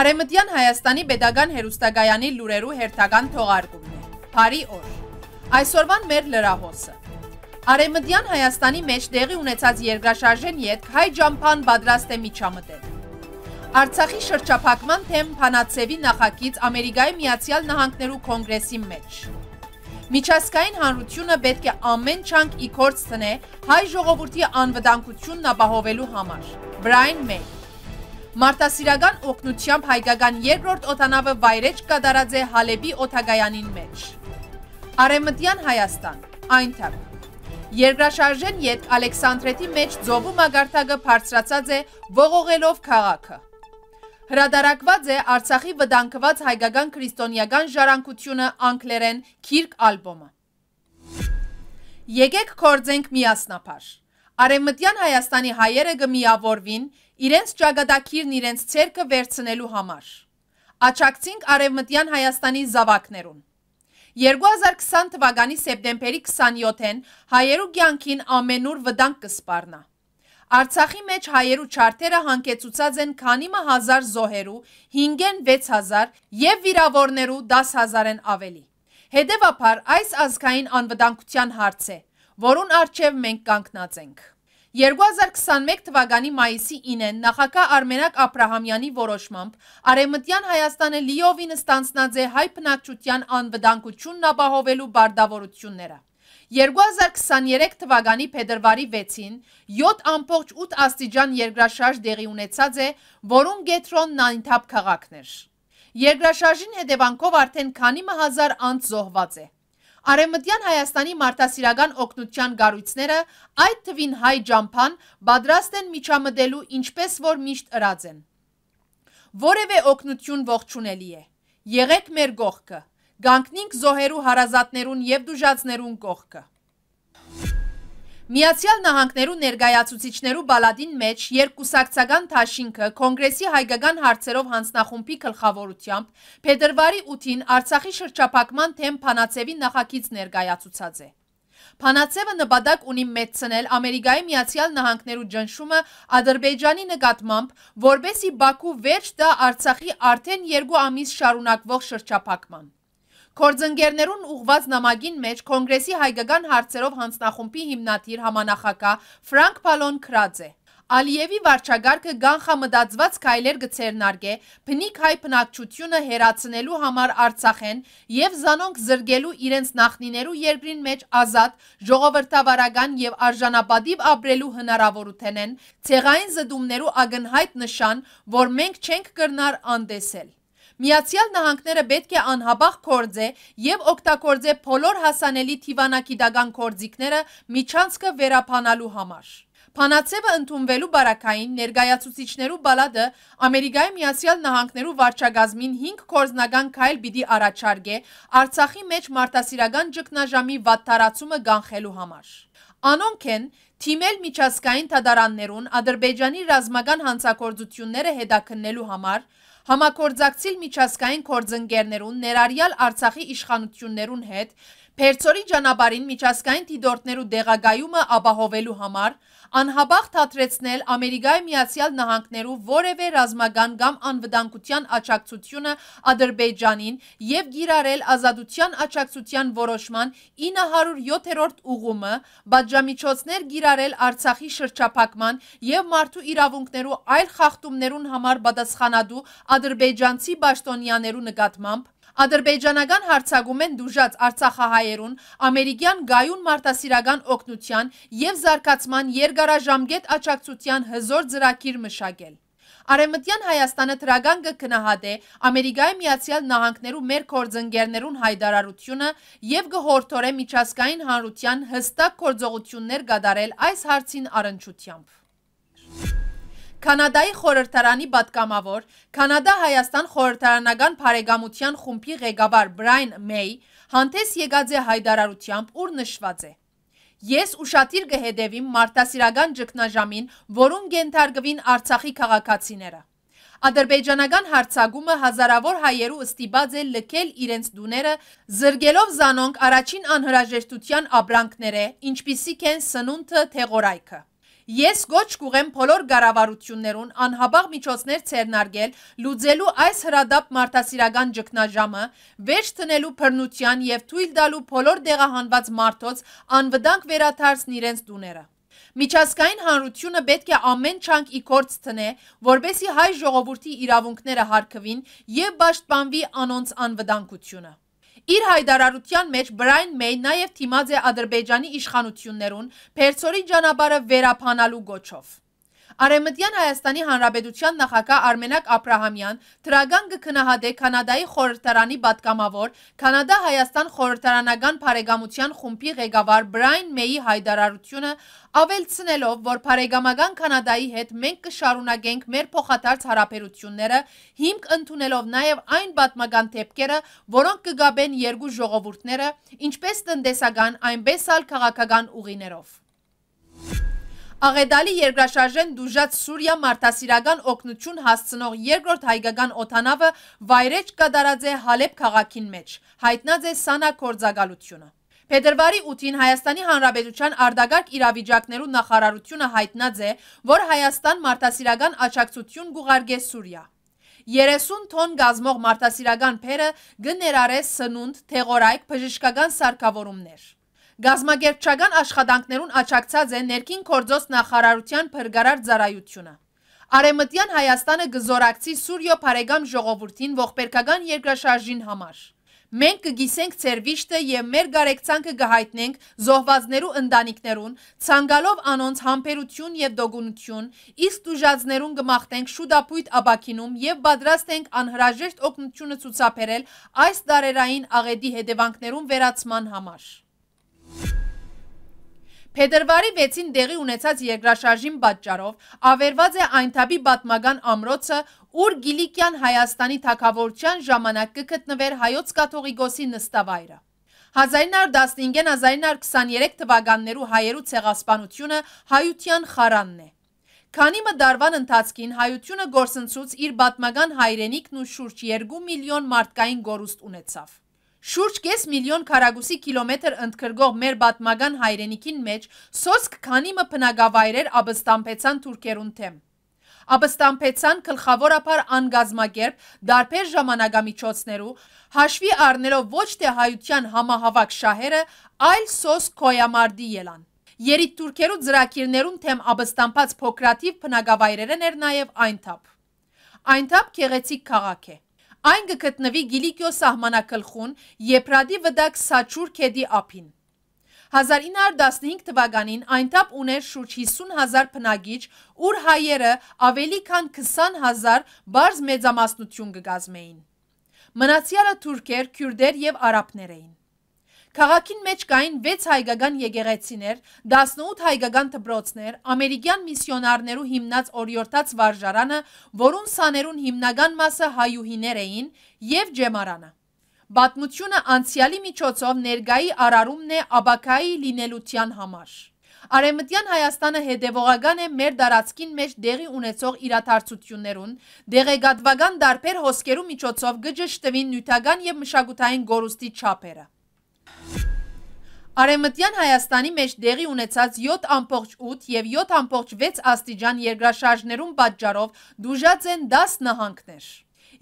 Արեմտյան Հայաստանի Պետական Հերուստագայանի լուրերու հերթական թողարկումն է։ Բարի օր։ Այսօրվան մեր լրահոսը։ Արեմտյան Հայաստանի մեջ տեղի ունեցած երկրաշարժեն յետ հայ ջամփան պատրաստ է միջամտել։ Արցախի շրջափակման թեմ Փանացևի նախագիծ Ամերիկայի Միացյալ Նահանգներու կոնգրեսի մեջ։ Միջազգային հանրությունը պետք է ամեն չանք ի կորց ցնե հայ ժողովրդի անվտանգությունն ապահովելու համար։ Բրայն Մեյ Մարտասիրական օգնությամբ հայկական երկրորդ օտանավը վայրեջ կատարած է Հալեբի օթագայանին մեջ։ Արևմտյան Հայաստան, այնտեղ Երկրաշարժեն ետ Ալեքսանդրետի մեջ ծովու մագարտակը բարձրացած է ողողելով քաղաքը։ Հրադարակված է Արցախի վտանգված հայկական քրիստոնեական ժառանգությունը անգլերեն Kirk ալբոմը։ Եկեք կործենք միասնապար։ Արևմտյան Հայաստանի հայերը գմիավորվին իրենց ճագադակիրն իրենց ցերկը վերցնելու համար։ Աչակցինք արևմտյան Հայաստանի զավակներուն։ 2020 թվականի սեպտեմբերի 27-ին հայերու կյանքին ամենուր վտանգ կսպառնա։ Արցախի մեջ հայերու չարտերը հանգեցուցած են քանի մը հազար զոհերու, 5-ն 6000 եւ վիրավորներու 10000-ն ավելի։ Հետևաբար այս ազգային անվտանգության հարց է, որուն արջև մենք կանգնած ենք։ 2021 թվականի մայիսի 9-ին նախագահ Արմենակ Աբրահամյանի որոշմամբ Արևմտյան Հայաստանը լիովին ստանցնաձե հայ բնակչության անվտանգությունն ապահովելու բարդավորությունները։ 2023 թվականի փետրվարի 6-ին 7.8 աստիճան երկրաշարժ դեղի ունեցած է, որուն գետրոն Նանիթապ քաղաքն էր։ Երկրաշարժին հետևանքով արդեն քանի հազար անձ զոհված է։ Արեմտյան Հայաստանի մարդասիրական օգնության գարույցները, այդ թվին հայ ճամփան պատրաստ են միջամտելու ինչպես որ միշտ ըրած են։ Որևէ օգնություն ողջունելի է։ Եղեք մեր գողքը, գանկնինք զոհերու հարազատներուն եւ դուժացներուն կողքը։ Միացյալ Նահանգներու ներգայացուցիչներու բալադին մեջ երկուսակցական թաշինքը կոնգրեսի հայկական հարցերով հանձնախումբի գլխավորությամբ փետրվարի 8-ին Արցախի շրջափակման թեմ Փանացևի նախագիծ ներգայացուցած է։ Փանացևը նպատակ ունի մեծցնել Ամերիկայի Միացյալ Նահանգներու ճնշումը Ադրբեջանի նկատմամբ, որբեսի Բաքու վերջ տա Արցախի արդեն 2 ամիս շարունակվող շրջափակման։ Կորձընկերներուն ուղված նամագին մեջ կոնգրեսի հայկական հարցերով հանձնախումբի հիմնադիր համանախակա Ֆրանկ Պալոն Կրաձ է։ Ալիևի վարչագարգը գանխամդածված քայլեր գցերնարգե բնիկ հայ բնակչությունը հերացնելու համար Արցախեն եւ զանոնք զրգելու իրենց նախնիներու երկրին մեջ ազատ ժողովրդավարական եւ արժանապատիվ ապրելու հնարավորութեն են ցեղային զդումներու ագնհայտ նշան, որ մենք չենք կրնար անդեսել։ Միացյալ Նահանգները պետք է անհաբախ կորձե եւ օգտագործե բոլոր հասանելի թիվանագիտական կորձիկները միջանցքը վերապանալու համար։ Փանացևը ընդունվելու բարակային ներգայացուցիչներու բալադը Ամերիկայի Միացյալ Նահանգներու վարչագազմին 5 կորզնական քայլ պիտի առաջարկե Արցախի մեջ մարդասիրական ճգնաժամի վատթարացումը կանխելու համար։ Անոնք են թիմել միջազգային դատարաններուն Ադրբեջանի ռազմական հանցագործությունները հետաքննելու համար, համակործակցիլ միջազգային կործընկերներուն ներարյալ Արցախի իշխանություններուն հետ Փերցորի ճանապարհին միջազգային դիտորդներու դեղագայումը ապահովելու համար անհաբաղ թատրեցնել Ամերիկայի Միացյալ Նահանգներու որևէ ռազմական կամ անվտանգության աջակցությունը Ադրբեջանին եւ գիրառել ազատության աջակցության որոշման 907-րդ ուղումը, բաժամիջոցներ գիրառել Արցախի շրջափակման եւ մարդու իրավունքներու այլ խախտումներուն համար պատասխանատու ադրբեջանցի պաշտոնյաներու նկատմամբ Ադրբեջանական հարցագում են դուժած արցախահայերուն ամերիկյան գայուն մարդասիրական օգնության և զարգացման երկարաժամգետ աճակցության հզոր ծրագիր մշակել։ Արեմտյան Հայաստանը թրագան կգնահատե ամերիկայի միացյալ նահանքներու մեր կործընգերներուն հայդարարությունը և գհորդոր է միջասկային հանրության հստակ կործողություններ գադարել այս հարցին արնչությամբ։ Կանադայի խորհրդարանի պատգամավոր, Կանադա-Հայաստան խորհրդարանական բարեկամության խումբի ղեկավար Բրայան Մեյ հանդես եկած է հայտարարությամբ, ուր նշված է. «Ես ուշադիր կհետևեմ մարդասիրական ճգնաժամին, որում կենթարկվին Արցախի քաղաքացիները»։ Ադրբեջանական հարձակումը հազարավոր հայերու ստիպած է լքել իրենց տները, զրկելով զանոնք առաջին անհրաժեշտության ապրանքները, ինչպիսիք են սնունդը, թեղորայքը։ Ես գոչ կուղեմ բոլոր գարավարություններուն անհաբաղ միջոցներ ցերնարգել լուծելու այս հրադապ մարդասիրական ճգնաժամը, վերջ տնելու բռնության եւ թույլ տալու բոլոր դեղահանված մարդոց անվտանգ վերաթարցն իրենց տուները։ Միջազգային հանրությունը պետք է ամեն չանք ի կորց տնե, որբեսի հայ ժողովրդի իրավունքները հարգվին եւ պաշտպանվի անոնց անվտանգությունը։ Իր հայտարարության մեջ Բրայն Մեյ նաև թիմած է Ադրբեջանի իշխանություններուն Փերցորի ճանապարհը վերափանալու գոչով։ Արեմտյան Հայաստանի Հանրապետության նախագահ Արմենակ Աբրահամյան դրական կքնահատե Կանադայի խորհրդարանի պատգամավոր Կանադա-Հայաստան խորհրդարանական բարեկամության խումբի ղեկավար Բրայն Մեյի հայտարարությունը, ավելցնելով, որ բարեկամական Կանադայի հետ մենք կշարունակենք մեր փոխադարձ հարաբերությունները, հիմք ընդունելով նաև այն պատմական դեպքերը, որոնք կգաբեն երկու ժողովուրդները, ինչպես տնտեսական, այնպես էլ քաղաքական ուղիներով։ Աղեդալի երկրաշարժեն դուժած Սուրյա մարդասիրական օգնություն հասցնող երկրորդ հայկական օթանավը վայրեջ կդարած է Հալեպ քաղաքին մեջ։ Հայտնած է Սանա կորձակալությունը։ Փետրվարի 8-ին Հայաստանի Հանրապետության արդագարգ իրավիճակներու նախարարությունը հայտնած է, որ Հայաստան մարդասիրական աճակցություն գուղարկե Սուրիա։ 30 տոն գազմող մարդասիրական փերը գներարե սնունդ, թեղորայք, բժշկական սարքավորումներ։ Գազմագերպչական աշխատանքներուն աչակցած է ներքին կործոս նախարարության պրգարար ծարայությունը։ Արեմտյան Հայաստանը գզորակցի Սուրյո պարեգամ ժողովորդին ողպերկական երկրաշարժին համար։ Մենք կգիսենք ծերվիշտը և մեր գարեկցանքը գհայտնենք զոհվածներու ընդանիքներուն, ծանգալով անոնց համպերություն և դոգունություն, իսկ դուժածներուն գմաղթենք շուդապույտ աբակինում և բադրաստենք անհրաժեշտ օգնությունը ծուցապերել այս դարերային աղետի հետևանքներուն վերացման համար։ Փետրվարի 6-ին տեղի ունեցած երկրաշարժին պատճառով ավերված է Այնթաբի պատմական ամրոցը, ուր Գիլիկյան Հայաստանի թակավորության ժամանակ կգտնվեր հայոց կաթողիկոսի նստավայրը։ 1915-1923 թվականներու հայերու ցեղասպանությունը հայության խարանն է։ Քանի մը դարվան ընթացքին հայությունը գործընծուց իր պատմական հայրենիքն ու շուրջ 2 միլիոն մարդկային գորուստ ունեցավ։ Շուրջ կես միլիոն քառագուսի կիլոմետր ընդգրկող մեր պատմական հայրենիքին մեջ սոսկ քանի մը բնակավայրեր աբստամբեցան թուրքերուն թեմ։ Աբստամբեցան գլխավորապես անգազմակերպ դարբեր ժամանակամիջոցներու հաշվի առնելով ոչ թե հայության համահավաք շահերը, այլ սոսկ կոյամարդի ելան։ Երիտ թուրքերու ծրակիրներուն թեմ աբստամբած փոքրատիվ բնակավայրերն էր նաև այնտապ։ Այնտապ գեղեցիկ քաղաք է։ Այն կգտնվի գիլիկյո սահմանակլխուն եպրադի վդակ սաչուր կեդի ափին։ 1915 թվականին այնտապ ուներ շուրջ 50 հազար պնագիչ, ուր հայերը ավելի կան 20 հազար բարզ մեծամասնություն գգազմեին։ Մնացյալը թուրքեր, կյուրդեր և առապներ էին։ Քաղաքին մեջ կային 6 հայկական եկեղեցիներ, 18 հայկական դպրոցներ, ամերիկյան միսիոնարներու հիմնած օրիորդաց վարժարանը, որուն սաներուն հիմնական մասը հայուհիներ էին, եւ ջեմարանը։ Պատմությունը անցյալի միջոցով ներգայի արարումն է աբակայի լինելության համար։ Արեմտյան Հայաստանը հետևողական է մեր դարածքին մեջ դեղի ունեցող իրաթարցություններուն, դեղեգատվական դարբեր հոսկերու միջոցով գճշտվին նյութական եւ մշակութային գորուստի չափերը։ Արեմտյան Հայաստանի մեջ դեղի ունեցած 7.8 և 7.6 աստիճան երգրաշարժներում պատճարով դուժած են դաս նահանքներ։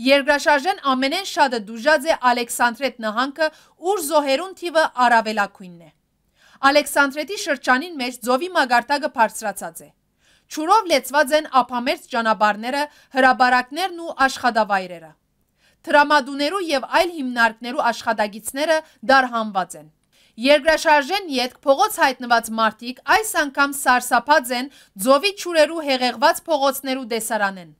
Երգրաշարժեն ամենեն շատը դուժած է ալեկսանդրետ նահանքը, ուր զոհերուն թիվը առավելակույնն է։ Ալեկսանդրետի շրջանին մեջ ձովի մագարտակը պարցրացած է։ Չուրով լեցված են ապամերց ճանաբարները, հրաբարակներն ու աշխատավայրերը։ Թրամադուներու եւ այլ հիմնարկներու աշխատագիցները դարհանված են։ Երգրաշարժեն ետք փողոց հայտնված մարդիկ այս անգամ սարսափած են ձովի ճուրերու հեղեղված փողոցներու դեսարանեն։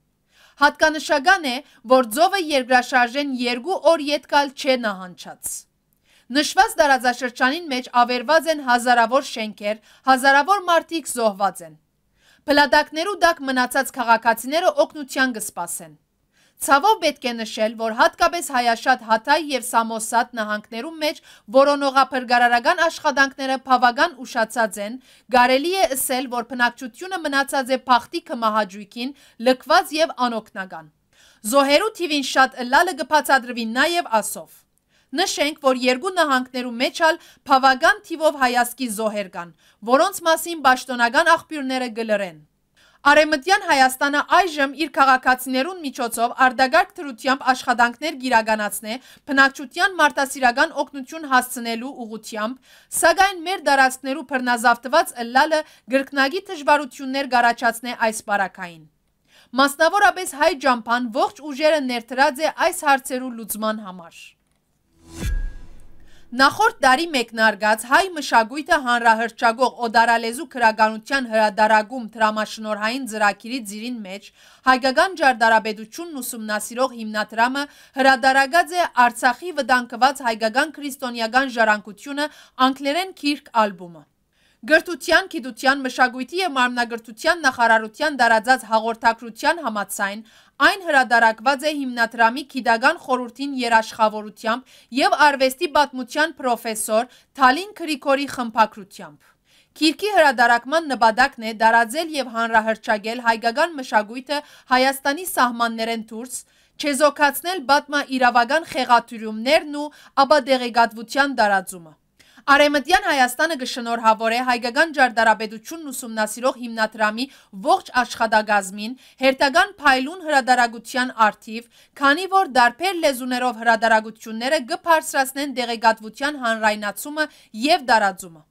Հատկանշական է, որ ձովը երգրաշարժեն երկու օր ետկալ չէ նահանչած։ Նշված դարաձաշրջանին մեջ ավերված են հազարավոր շենքեր, հազարավոր մարդիկ զոհված են։ Պլադակներու դակ մնացած քաղաքացիները օգնության գսպասեն։ Ցավով պետք է նշել, որ հատկապես հայաշատ Հաթայ եւ Սամոսատ նահանգներում մեջ որոնողափրկարարական աշխատանքները բավական ուշացած են, կարելի է ասել, որ բնակչությունը մնացած է փախտի կմահաճույքին, լքված եւ անօգնական։ Զոհերու թիվին շատ լալը գբացադրվի նաեւ ասով։ Նշենք, որ երկու նահանգներում մեջալ բավական թիվով հայասկի զոհեր կան, որոնց մասին պաշտոնական աղբյուրները գլրեն։ Արեմտյան Հայաստանը այժմ իր քաղաքացիներուն միջոցով արդագարգ թրությամբ աշխատանքներ գիրագանացնե բնակչության մարդասիրական օգնություն հասցնելու ուղությամբ, սակայն մեր դարածքներու բռնազավթված ըլլալը գրկնագի դժվարություններ գարաչացնե այս պարակային։ Մասնավորապես հայ ջամփան ողջ ուժերը ներդրած է այս հարցերու լուծման համար։ Նախորդ տարի մեկնարկած հայ մշակույթը հանրահրճագող օդարալեզու քրագանության հրադարագում դրամաշնորհային ծրագիրի ծիրին մեջ հայկական ջարդարաբեդությունն ուսումնասիրող հիմնադրամը հրադարագած է Արցախի վտանգված հայկական քրիստոնեական ժառանգությունը անգլերեն քիրք ալբումը։ Գրթության, գիտության, մշակույթի եւ մարմնագրթության նախարարության տարածած հաղորդագրության համաձայն Այն հրադարակված է հիմնադրամի քիդական խորհրդին երաշխավորությամբ և արվեստի պատմության պրոֆեսոր Թալին Քրիքորի խմբագրությամբ։ Գիրքի հրատարակման նպատակն է տարածել և հանրահռչակել հայկական մշակույթը Հայաստանի սահմաններեն դուրս, չեզոքացնել պատմաիրավական խեղաթյուրումներն ու ապադեղեկատվության տարածումը։ Արեմտյան Հայաստանը գշնորհավոր է հայկական ջարդարապետությունն ուսումնասիրող հիմնադրամի ողջ աշխատագազմին, հերթական փայլուն հրադարագության արդիվ, քանի որ դարբեր լեզուներով հրադարագությունները գբարձրացնեն դեղեկատվության հանրայնացումը եւ տարածումը։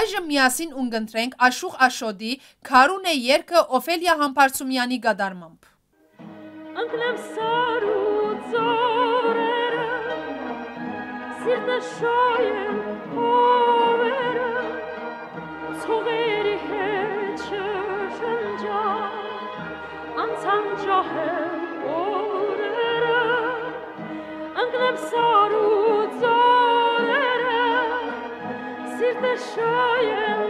Այժմ միասին ունգընտրենք Աշուխ Աշոդի Քարուն է երգը Օֆելիա Համբարձումյանի գադարմամբ։ Ընկնեմ սարուծով սիրտը շոյ է ովերը, ծողերի հետ շշնջան, անցան ճահ է օրերը, ընգնեմ սարու ծորերը, սիրտը շոյ է